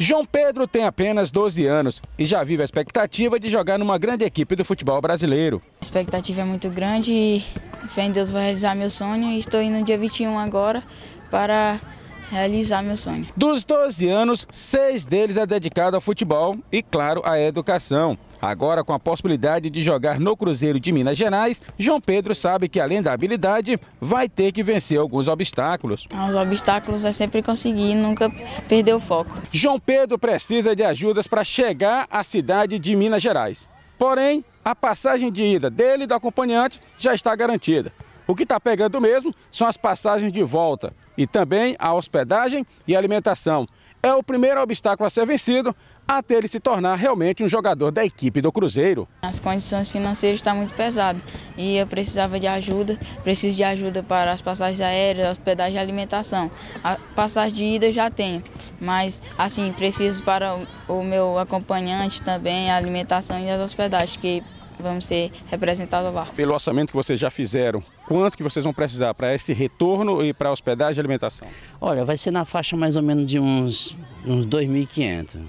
João Pedro tem apenas 12 anos e já vive a expectativa de jogar numa grande equipe do futebol brasileiro. A expectativa é muito grande e fé em Deus vai realizar meu sonho. Estou indo no dia 21 agora para realizar é meu sonho. Dos 12 anos, seis deles é dedicado ao futebol e, claro, à educação. Agora, com a possibilidade de jogar no Cruzeiro de Minas Gerais, João Pedro sabe que, além da habilidade, vai ter que vencer alguns obstáculos. Ah, os obstáculos é sempre conseguir, nunca perder o foco. João Pedro precisa de ajudas para chegar à cidade de Minas Gerais. Porém, a passagem de ida dele e do acompanhante já está garantida. O que está pegando mesmo são as passagens de volta e também a hospedagem e alimentação. É o primeiro obstáculo a ser vencido até ele se tornar realmente um jogador da equipe do Cruzeiro. As condições financeiras estão muito pesadas e eu precisava de ajuda, preciso de ajuda para as passagens aéreas, hospedagem e alimentação. A passagem de ida eu já tenho, mas assim, preciso para o meu acompanhante também, a alimentação e as hospedagens, que vamos ser representados lá. Pelo orçamento que vocês já fizeram, quanto que vocês vão precisar para esse retorno e para a hospedagem alimentação? Olha, vai ser na faixa mais ou menos de uns, uns 2.500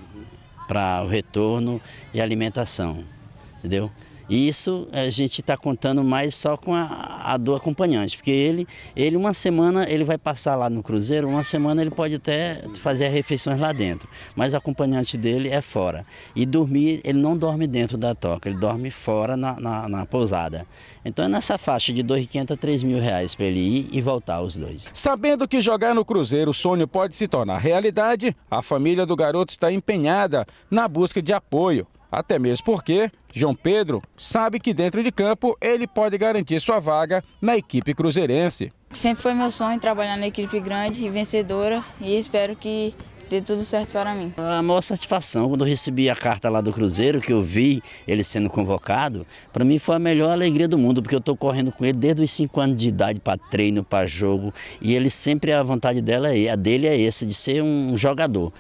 para o retorno e alimentação, entendeu? E isso a gente está contando mais só com a, a do acompanhante, porque ele, ele uma semana ele vai passar lá no cruzeiro, uma semana ele pode até fazer as refeições lá dentro, mas o acompanhante dele é fora. E dormir, ele não dorme dentro da toca, ele dorme fora na, na, na pousada. Então é nessa faixa de 2.500 a 3 mil reais para ele ir e voltar os dois. Sabendo que jogar no cruzeiro o sonho pode se tornar realidade, a família do garoto está empenhada na busca de apoio. Até mesmo porque João Pedro sabe que dentro de campo ele pode garantir sua vaga na equipe cruzeirense. Sempre foi meu sonho trabalhar na equipe grande e vencedora e espero que dê tudo certo para mim. A maior satisfação, quando eu recebi a carta lá do Cruzeiro, que eu vi ele sendo convocado, para mim foi a melhor alegria do mundo, porque eu estou correndo com ele desde os 5 anos de idade para treino, para jogo, e ele sempre, a vontade dela, é, a dele é essa de ser um jogador.